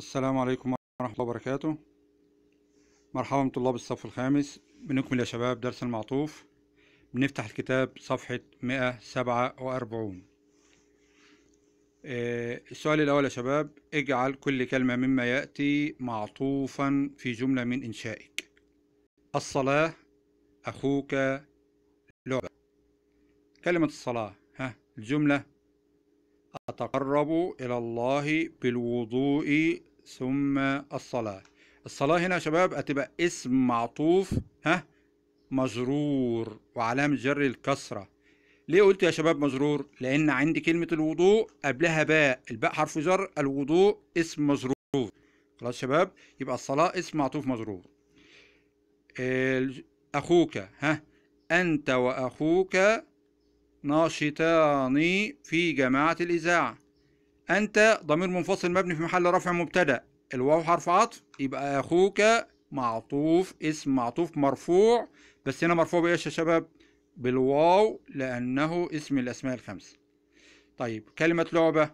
السلام عليكم ورحمة الله وبركاته مرحبا بطلاب الصف الخامس بنكمل يا شباب درس المعطوف بنفتح الكتاب صفحة 147 آه، السؤال الأول يا شباب اجعل كل كلمة مما يأتي معطوفا في جملة من إنشائك الصلاة أخوك لعبة كلمة الصلاة ها الجملة أتقرب إلى الله بالوضوء ثم الصلاة الصلاة هنا يا شباب هتبقى اسم معطوف ها مجرور وعلامة جر الكسرة ليه قلت يا شباب مجرور لأن عندي كلمة الوضوء قبلها باء الباء حرف جر الوضوء اسم مجرور خلاص شباب يبقى الصلاة اسم معطوف مجرور أخوك ها أنت وأخوك ناشطان في جماعة الإذاعة أنت ضمير منفصل مبني في محل رفع مبتدأ الواو حرف عطف يبقى أخوك معطوف اسم معطوف مرفوع بس هنا مرفوع بإيش يا شباب؟ بالواو لأنه اسم الأسماء الخمسة طيب كلمة لعبة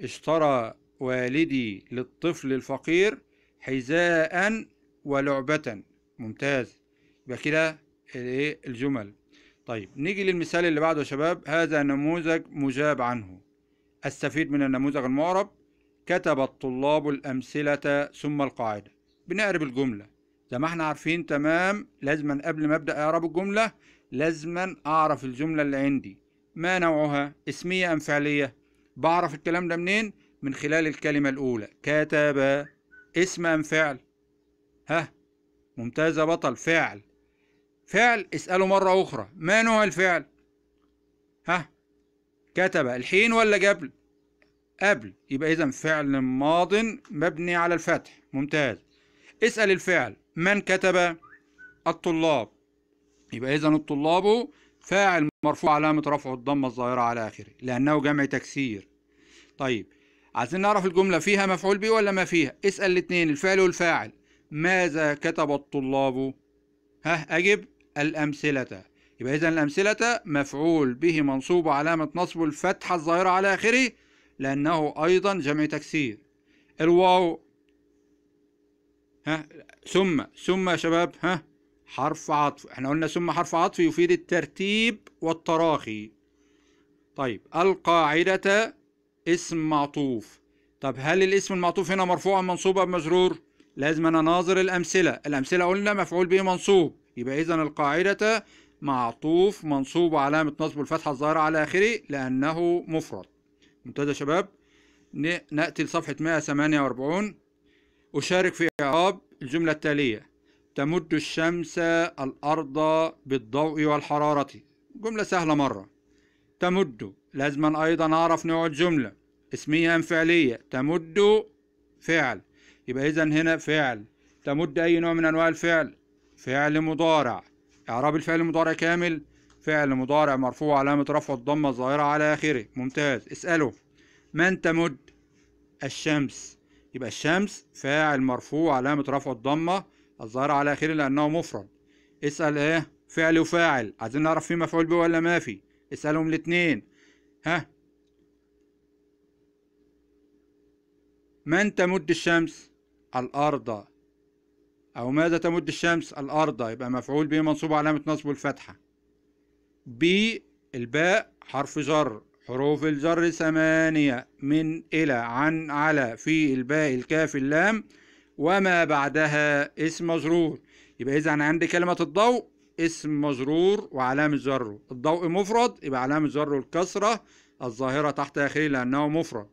اشترى والدي للطفل الفقير حذاء ولعبة ممتاز يبقى كده الجمل طيب نيجي للمثال اللي بعده يا شباب هذا نموذج مجاب عنه استفيد من النموذج المعرب كتب الطلاب الأمثلة ثم القاعدة بنقرب الجملة زي ما احنا عارفين تمام لازما قبل ما أبدأ أقرب الجملة لازما أعرف الجملة اللي عندي ما نوعها اسمية أم فعلية بعرف الكلام ده منين من خلال الكلمة الأولى كتب اسم أم فعل ها ممتازة بطل فعل فعل اسأله مرة أخرى ما نوع الفعل ها كتب الحين ولا قبل قبل يبقى إذا فعل ماض مبني على الفتح ممتاز اسأل الفعل من كتب الطلاب يبقى إذا الطلاب فاعل مرفوع علامة رفعه الضمة الظاهرة على آخره لأنه جمع تكسير طيب عايزين نعرف الجملة فيها مفعول به ولا ما فيها اسأل الاثنين الفعل والفاعل ماذا كتب الطلاب ها أجب الأمثلة يبقى إذا الأمثلة مفعول به منصوب علامة نصب الفتحة الظاهرة على آخره لأنه أيضا جمع تكسير الواو ها ثم ثم يا شباب ها حرف عطف احنا قلنا ثم حرف عطف يفيد الترتيب والتراخي طيب القاعدة اسم معطوف طب هل الاسم المعطوف هنا مرفوع أم منصوب أم مجرور لازم أنا ناظر الأمثلة الأمثلة قلنا مفعول به منصوب يبقى إذا القاعدة معطوف منصوب علامة نصب الفتحة الظاهرة على آخره لأنه مفرد ممتاز يا شباب نأتي لصفحة 148 أشارك في إعراب الجملة التالية تمد الشمس الأرض بالضوء والحرارة جملة سهلة مرة تمد لازما أيضا أعرف نوع الجملة اسمية أم فعلية تمد فعل يبقى إذا هنا فعل تمد أي نوع من أنواع الفعل فعل مضارع إعراب الفعل المضارع كامل فعل مضارع مرفوع علامة رفع الضمة الظاهرة على آخره ممتاز اسأله من تمد الشمس يبقى الشمس فاعل مرفوع علامة رفع الضمة الظاهرة على آخره لأنه مفرد اسأل إيه فعل وفاعل عايزين نعرف في مفعول به ولا ما في اسألهم الاتنين ها من تمد الشمس الأرض أو ماذا تمد الشمس الأرض يبقى مفعول به منصوب علامة نصبه الفتحة بالباء حرف جر حروف الجر ثمانية من إلى عن على في الباء الكاف اللام وما بعدها اسم مجرور يبقى إذا أنا عندي كلمة الضوء اسم مجرور وعلامة جره الضوء مفرد يبقى علامة جره الكسرة الظاهرة تحت آخره لأنه مفرد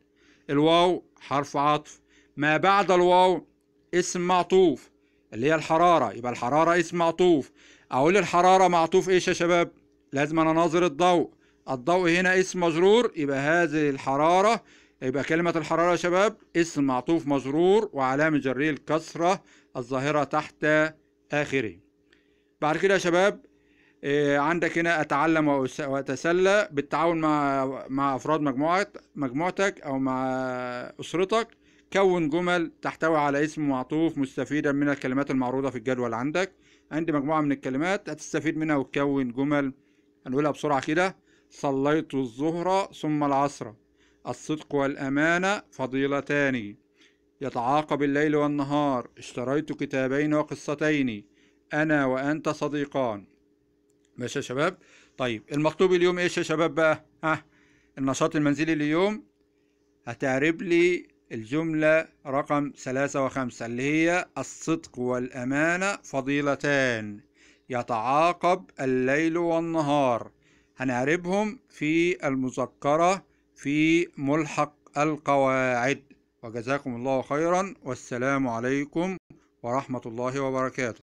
الواو حرف عطف ما بعد الواو اسم معطوف اللي هي الحرارة يبقى الحرارة اسم معطوف أقول الحرارة معطوف إيش يا شباب؟ لازم أنا ناظر الضوء الضوء هنا اسم مجرور يبقى هذه الحرارة يبقى كلمة الحرارة يا شباب اسم معطوف مجرور وعلامة جريه الكسرة الظاهرة تحت آخره بعد كده يا شباب آه، عندك هنا أتعلم وأتسلى بالتعاون مع مع أفراد مجموعة مجموعتك أو مع أسرتك كون جمل تحتوي على اسم معطوف مستفيدا من الكلمات المعروضة في الجدول عندك عندي مجموعة من الكلمات هتستفيد منها وتكون جمل هنقولها بسرعة كده صليت الظهر ثم العصر الصدق والأمانة فضيلتان يتعاقب الليل والنهار اشتريت كتابين وقصتين أنا وأنت صديقان ماشي يا شباب طيب المطلوب اليوم ايش يا شباب بقى ها النشاط المنزلي اليوم هتعرب لي الجملة رقم ثلاثة وخمسة اللي هي الصدق والأمانة فضيلتان يتعاقب الليل والنهار هنعربهم في المذكرة في ملحق القواعد وجزاكم الله خيرا والسلام عليكم ورحمة الله وبركاته